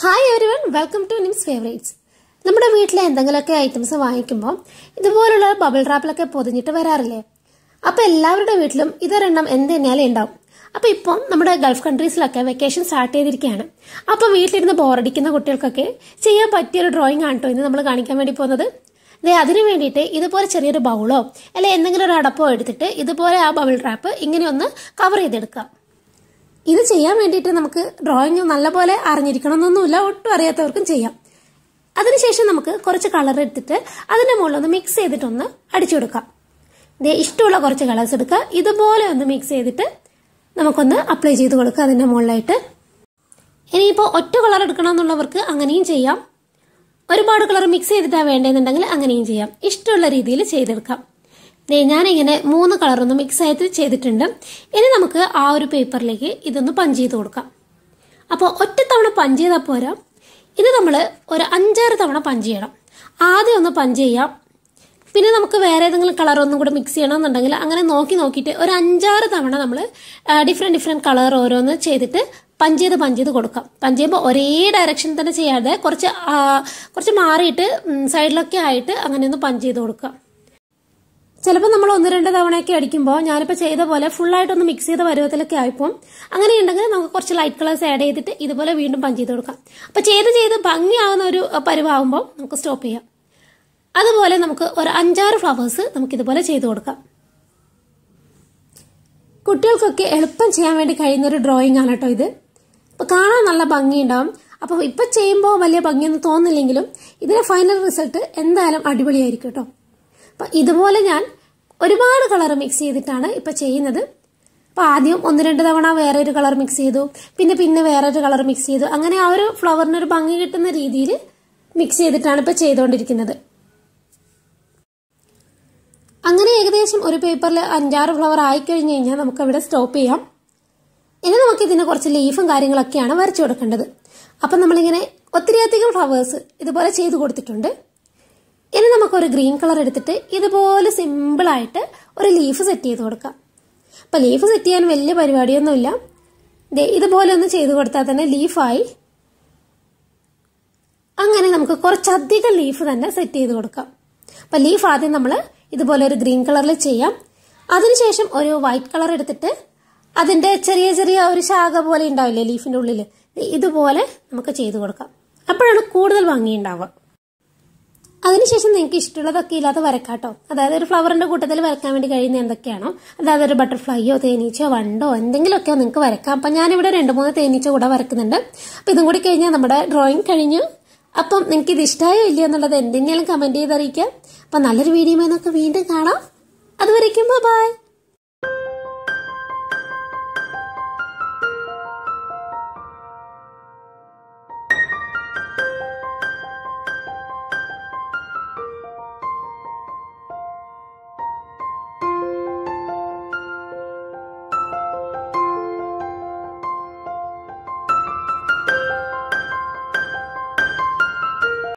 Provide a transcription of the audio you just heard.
hi everyone welcome to Nim's favourites നമ്മുടെ വീട്ടിലെ എന്തെങ്കിലുമൊക്കെ ഐറ്റംസ് വാങ്ങിക്കുമ്പോൾ ഇതുപോലുള്ള ബബിൾ റാപ്പിലൊക്കെ പൊതിഞ്ഞിട്ട് വരാറില്ലേ അപ്പോൾ എല്ലാവരുടെ വീട്ടിലും ഇതൊരെണ്ണം എന്ത് തന്നെയാലും ഉണ്ടാവും അപ്പോൾ ഇപ്പം നമ്മുടെ ഗൾഫ് കൺട്രീസിലൊക്കെ വെക്കേഷൻ സ്റ്റാർട്ട് ചെയ്തിരിക്കുകയാണ് അപ്പോൾ വീട്ടിലിരുന്ന് ബോറടിക്കുന്ന കുട്ടികൾക്കൊക്കെ ചെയ്യാൻ പറ്റിയൊരു ഡ്രോയിങ് ആണ് കേട്ടോ ഇന്ന് നമ്മൾ കാണിക്കാൻ വേണ്ടി പോകുന്നത് ദേ അതിന് വേണ്ടിയിട്ട് ഇതുപോലെ ചെറിയൊരു ബൗളോ അല്ലെ എന്തെങ്കിലും ഒരു അടപ്പോ എടുത്തിട്ട് ഇതുപോലെ ആ ബബിൾ ട്രാപ്പ് ഇങ്ങനെ ഒന്ന് കവർ ചെയ്തെടുക്കുക ഇത് ചെയ്യാൻ വേണ്ടിയിട്ട് നമുക്ക് ഡ്രോയിങ് നല്ലപോലെ അറിഞ്ഞിരിക്കണമെന്നൊന്നുമില്ല ഒട്ടും അറിയാത്തവർക്കും ചെയ്യാം അതിനുശേഷം നമുക്ക് കുറച്ച് കളർ എടുത്തിട്ട് അതിൻ്റെ ഒന്ന് മിക്സ് ചെയ്തിട്ടൊന്ന് അടിച്ചു കൊടുക്കാം ദേ ഇഷ്ടമുള്ള കുറച്ച് കളേഴ്സ് എടുക്കുക ഇതുപോലെ ഒന്ന് മിക്സ് ചെയ്തിട്ട് നമുക്കൊന്ന് അപ്ലൈ ചെയ്ത് കൊടുക്കുക അതിൻ്റെ മുകളിലായിട്ട് ഇനിയിപ്പോൾ ഒറ്റ കളർ എടുക്കണമെന്നുള്ളവർക്ക് അങ്ങനെയും ചെയ്യാം ഒരുപാട് കളർ മിക്സ് ചെയ്തിട്ടാണ് വേണ്ടതെന്നുണ്ടെങ്കിൽ അങ്ങനെയും ചെയ്യാം ഇഷ്ടമുള്ള രീതിയിൽ ചെയ്തെടുക്കാം ഞാനിങ്ങനെ മൂന്ന് കളറൊന്ന് മിക്സ് ആയിട്ട് ചെയ്തിട്ടുണ്ട് ഇനി നമുക്ക് ആ ഒരു പേപ്പറിലേക്ക് ഇതൊന്ന് പഞ്ച് ചെയ്ത് കൊടുക്കാം അപ്പോൾ ഒറ്റത്തവണ പഞ്ച് ചെയ്താൽ പോരാ ഇത് നമ്മൾ ഒരു അഞ്ചാറ് തവണ പഞ്ച് ചെയ്യണം ആദ്യം ഒന്ന് പഞ്ച് ചെയ്യാം പിന്നെ നമുക്ക് വേറെ ഏതെങ്കിലും കളർ ഒന്നും കൂടെ മിക്സ് ചെയ്യണമെന്നുണ്ടെങ്കിൽ അങ്ങനെ നോക്കി നോക്കിയിട്ട് ഒരു അഞ്ചാറ് തവണ നമ്മൾ ഡിഫറെൻറ്റ് ഡിഫറെൻറ്റ് കളർ ഓരോന്ന് ചെയ്തിട്ട് പഞ്ച് ചെയ്ത് പഞ്ച് ചെയ്ത് കൊടുക്കാം പഞ്ച് ചെയ്യുമ്പോൾ ഒരേ ഡയറക്ഷൻ തന്നെ ചെയ്യാതെ കുറച്ച് കുറച്ച് മാറിയിട്ട് സൈഡിലൊക്കെ ആയിട്ട് അങ്ങനെ ഒന്ന് പഞ്ച് ചെയ്ത് കൊടുക്കാം ചിലപ്പോൾ നമ്മൾ ഒന്ന് രണ്ട് തവണയൊക്കെ അടിക്കുമ്പോൾ ഞാനിപ്പോൾ ചെയ്ത പോലെ ഒന്ന് മിക്സ് ചെയ്ത പരുവത്തിലൊക്കെ ആയിപ്പോൾ അങ്ങനെയുണ്ടെങ്കിൽ നമുക്ക് കുറച്ച് ലൈറ്റ് കളേഴ്സ് ആഡ് ചെയ്തിട്ട് ഇതുപോലെ വീണ്ടും പഞ്ച് ചെയ്ത് കൊടുക്കാം അപ്പോൾ ചെയ്ത് ചെയ്ത് ഭംഗിയാവുന്ന ഒരു പരുവാകുമ്പോൾ നമുക്ക് സ്റ്റോപ്പ് ചെയ്യാം അതുപോലെ നമുക്ക് ഒരു അഞ്ചാറ് ഫ്ലവേഴ്സ് ഇതുപോലെ ചെയ്ത് കൊടുക്കാം കുട്ടികൾക്കൊക്കെ എളുപ്പം ചെയ്യാൻ വേണ്ടി കഴിയുന്ന ഒരു ഡ്രോയിങ് ആണ് കേട്ടോ ഇത് അപ്പോൾ കാണാൻ നല്ല ഭംഗിയുണ്ടാവും അപ്പോൾ ഇപ്പം ചെയ്യുമ്പോൾ വലിയ ഭംഗിയൊന്നും തോന്നില്ലെങ്കിലും ഇതിൻ്റെ ഫൈനൽ റിസൾട്ട് എന്തായാലും അടിപൊളിയായിരിക്കും കേട്ടോ അപ്പം ഇതുപോലെ ഞാൻ ഒരുപാട് കളർ മിക്സ് ചെയ്തിട്ടാണ് ഇപ്പം ചെയ്യുന്നത് അപ്പോൾ ആദ്യം ഒന്ന് രണ്ട് തവണ വേറെ ഒരു കളർ മിക്സ് ചെയ്തു പിന്നെ പിന്നെ വേറെ ഒരു കളർ മിക്സ് ചെയ്തു അങ്ങനെ ആ ഒരു ഫ്ലവറിന് ഒരു ഭംഗി കിട്ടുന്ന രീതിയിൽ മിക്സ് ചെയ്തിട്ടാണ് ഇപ്പൊ ചെയ്തുകൊണ്ടിരിക്കുന്നത് അങ്ങനെ ഏകദേശം ഒരു പേപ്പറിൽ അഞ്ചാറ് ഫ്ലവർ ആയിക്കഴിഞ്ഞ് കഴിഞ്ഞാൽ നമുക്കവിടെ സ്റ്റോപ്പ് ചെയ്യാം ഇനി നമുക്ക് ഇതിന് കുറച്ച് ലീഫും കാര്യങ്ങളൊക്കെയാണ് വരച്ചു കൊടുക്കേണ്ടത് അപ്പം നമ്മളിങ്ങനെ ഒത്തിരിയധികം ഫ്ലവേഴ്സ് ഇതുപോലെ ചെയ്ത് കൊടുത്തിട്ടുണ്ട് ഇനി ഒരു ഗ്രീൻ കളർ എടുത്തിട്ട് ഇതുപോലെ സിമ്പിൾ ആയിട്ട് ഒരു ലീഫ് സെറ്റ് ചെയ്ത് കൊടുക്കാം അപ്പൊ ലീഫ് സെറ്റ് ചെയ്യാൻ വലിയ പരിപാടിയൊന്നുമില്ല ഇതുപോലെ ഒന്ന് ചെയ്ത് കൊടുത്താൽ തന്നെ ലീഫായി അങ്ങനെ നമുക്ക് കുറച്ചധികം ലീഫ് തന്നെ സെറ്റ് ചെയ്ത് കൊടുക്കാം അപ്പൊ ലീഫ് ആദ്യം നമ്മൾ ഇതുപോലെ ഒരു ഗ്രീൻ കളറിൽ ചെയ്യാം അതിനുശേഷം ഒരു വൈറ്റ് കളർ എടുത്തിട്ട് അതിന്റെ ചെറിയ ചെറിയ ഒരു ശാഖ പോലെ ഉണ്ടാവില്ലേ ലീഫിന്റെ ഉള്ളിൽ ഇതുപോലെ നമുക്ക് ചെയ്ത് കൊടുക്കാം അപ്പോഴാണ് കൂടുതൽ ഭംഗി ഉണ്ടാവുക അതിനുശേഷം നിങ്ങൾക്ക് ഇഷ്ടമുള്ളതൊക്കെ ഇല്ലാതെ വരക്കാട്ടോ അതായത് ഒരു ഫ്ലവറിന്റെ കൂട്ടത്തിൽ വരക്കാൻ വേണ്ടി കഴിയുന്ന എന്തൊക്കെയാണോ അതായത് ഒരു ബട്ടർഫ്ലൈയോ തേനീച്ചയോ വണ്ടോ എന്തെങ്കിലുമൊക്കെ നിങ്ങൾക്ക് വരക്കാം അപ്പം ഞാനിവിടെ രണ്ട് മൂന്ന് തേനീച്ച കൂടെ വരക്കുന്നുണ്ട് അപ്പം ഇതും കൂടി കഴിഞ്ഞാൽ നമ്മുടെ ഡ്രോയിങ് കഴിഞ്ഞു അപ്പം നിങ്ങൾക്ക് ഇത് ഇഷ്ടമായോ ഇല്ലയോ എന്നുള്ളത് എന്തെങ്കിലും ചെയ്ത് അറിയിക്കാം അപ്പം നല്ലൊരു വീഡിയോ നിന്നൊക്കെ വീണ്ടും കാണാം അതുവരയ്ക്കും ബൈ